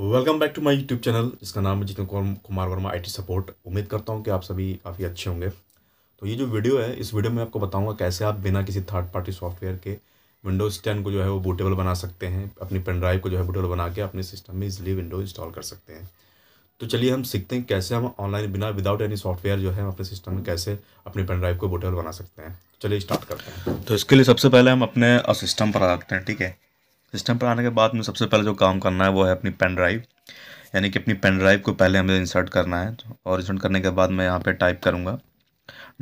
welcome back to my YouTube channel जिसका नाम है जितने कुमार वर्मा आईटी सपोर्ट उम्मीद करता हूँ कि आप सभी काफ़ी अच्छे होंगे तो ये जो वीडियो है इस वीडियो में आपको बताऊँगा कैसे आप बिना किसी थर्ड पार्टी सॉफ्टवेयर के विंडोज़ टेन को जो है वो बूटेबल बना सकते हैं अपनी पेन ड्राइव को जो है बूटेबल बना के अपने सिस्टम में इजिली विंडो इंस्टॉल कर सकते हैं तो चलिए हम सीखते हैं कैसे हम ऑनलाइन बिना विदाउट एनी सॉफ्टवेयर जो है अपने सिस्टम में कैसे अपनी ड्राइव को बूटेबल बना सकते हैं चलिए स्टार्ट करते हैं तो इसके लिए सबसे पहले हम अपने सिस्टम पर आ जाते हैं ठीक है सिस्टम पर आने के बाद में सबसे पहले जो काम करना है वो है अपनी पेन ड्राइव यानी कि अपनी पेन ड्राइव को पहले हमें इंसर्ट करना है और इंसर्ट करने के बाद मैं यहाँ पे टाइप करूँगा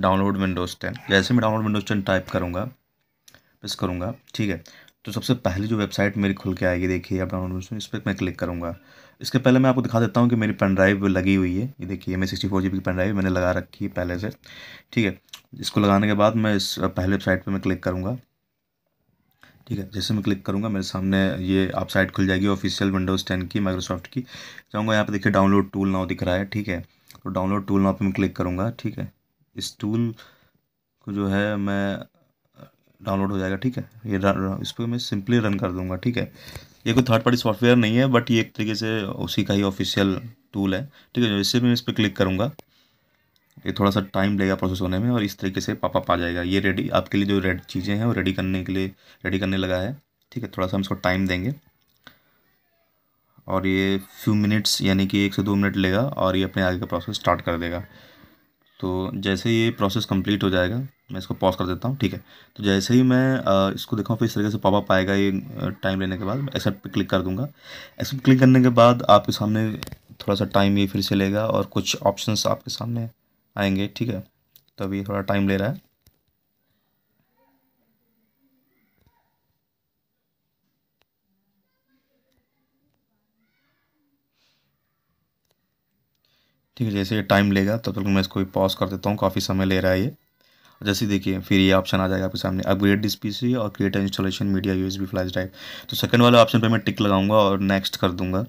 डाउनलोड विंडोज़ टेन जैसे मैं डाउनलोड विंडोज़ टेन टाइप करूँगा प्रेस करूँगा ठीक है तो सबसे पहली जो वेबसाइट मेरी खुल के आएगी देखिए आप डाउनलोड विंडोज इस पर मैं क्लिक करूँगा इसके पहले मैं आपको दिखा देता हूँ कि मेरी पेन ड्राइव लगी हुई है ये देखिए मैं सिक्सटी फोर जी बी की पेन ड्राइव मैंने लगा रखी है पहले से ठीक है इसको लगाने के बाद मैं इस पहले वेबसाइट पर मैं क्लिक करूँगा ठीक है जैसे मैं क्लिक करूँगा मेरे सामने ये आप साइट खुल जाएगी ऑफिशियल विंडोज़ टेन की माइक्रोसॉफ्ट की चाहूँगा यहाँ पर देखिए डाउनलोड टूल नाव दिख रहा है ठीक है तो डाउनलोड टूल नाव पर मैं क्लिक करूँगा ठीक है इस टूल को जो है मैं डाउनलोड हो जाएगा ठीक है ये इस पर मैं सिंपली रन कर दूंगा ठीक है ये कोई थर्ड पार्टी सॉफ्टवेयर नहीं है बट ये एक तरीके से उसी का ही ऑफिशियल टूल है ठीक है जैसे मैं इस पर क्लिक करूँगा ये थोड़ा सा टाइम लेगा प्रोसेस होने में और इस तरीके से पापा पा जाएगा ये रेडी आपके लिए जो रेड चीज़ें हैं वो रेडी करने के लिए रेडी करने लगा है ठीक है थोड़ा सा हम इसको टाइम देंगे और ये फ्यू मिनट्स यानी कि एक से दो मिनट लेगा और ये अपने आगे का प्रोसेस स्टार्ट कर देगा तो जैसे ये प्रोसेस कंप्लीट हो जाएगा मैं इसको पॉज कर देता हूँ ठीक है तो जैसे ही मैं इसको देखाऊँ फिर इस तरीके से पापा पाएगा ये टाइम लेने के बाद एक्सेप्ट पर क्लिक कर दूँगा एक्सेप्ट क्लिक करने के बाद आपके सामने थोड़ा सा टाइम ये फिर से लेगा और कुछ ऑप्शंस आपके सामने आएंगे ठीक है तो अभी थोड़ा टाइम ले रहा है ठीक है जैसे ये टाइम लेगा तब तो तक तो मैं इसको पॉज कर देता हूँ काफ़ी समय ले रहा है ये जैसे देखिए फिर ये ऑप्शन आ जाएगा आपके सामने अपग्रेड दिस पीसी और create installation media USB flash drive तो सेकंड वाले ऑप्शन पे मैं टिक लगाऊंगा और नेक्स्ट कर दूंगा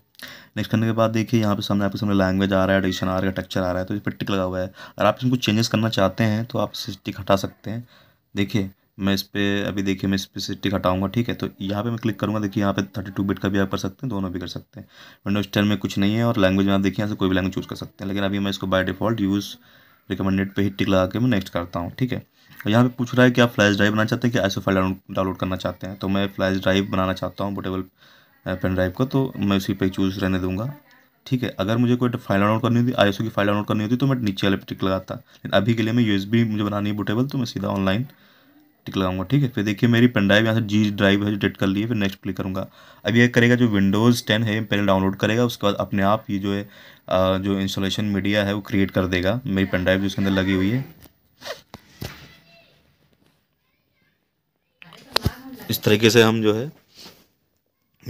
नेक्स्ट करने के बाद देखिए यहाँ पे सामने आपके सामने लैंग्वेज आ रहा है एडिशन आ रहा है टेक्चर आ रहा है तो इस पर टिक लगा हुआ है अगर आप इसमें कुछ चेंजेस करना चाहते हैं तो आप इसे टिक हटा सकते हैं देखिए मैं इस पर अभी देखिए मैं इस पर टिक हटाऊंगा ठीक है तो यहाँ पे मैं क्लिक करूँगा देखिए यहाँ पे थर्टी टू बिट का भी आप कर सकते हैं दोनों भी कर सकते हैं विंडोज टेन में कुछ नहीं है और लैंग्वेज में आप देखिए यहाँ से कोई भी लैंग्वेज चूज़ कर सकते हैं लेकिन अभी मैं इसको बाय डिफ़ॉल्ट यूज़ रिकमेंडेड पर ही टिक लगा के मैं नेक्स्ट करता हूँ ठीक है और यहाँ पर पूछ रहा है कि आप फ्लैश ड्राइव बनाना चाहते हैं कि आईसो फाइल डाउनलोड करना चाहते हैं तो मैं फ्लैश ड्राइव बनाना चाहता हूँ पोर्टेबल पेन ड्राइव का तो मैं उसी पे चूज़ रहने दूंगा ठीक है अगर मुझे कोई फाइल डाउनलोड करनी होती आई की फाइल डाउनलोड करनी होती तो मैं नीचे वाले टिक लगाता लेकिन अभी के लिए मैं यू मुझे बनानी है बुटेबल तो मैं सीधा ऑनलाइन टिक लगाऊंगा ठीक है फिर देखिए मेरी पेन ड्राइव यहाँ से जी ड्राइव है जो डेट कर लिए फिर नेक्स्ट क्लिक करूँगा अब यह करेगा जो विंडोज़ टेन है पहले डाउनलोड करेगा उसके बाद अपने आप ये जो है जो इंस्टॉलेशन मीडिया है वो क्रिएट कर देगा मेरी पेन ड्राइव जो उसके अंदर लगी हुई है इस तरीके से हम जो है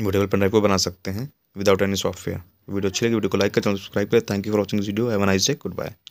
वीडियो पेन ड्राइव को बना सकते हैं विदाउट एनी सॉफ्टवेयर वीडियो अच्छी लगी वीडियो को लाइक करें सब्सक्राइब करें thank you for watching this video have I say good bye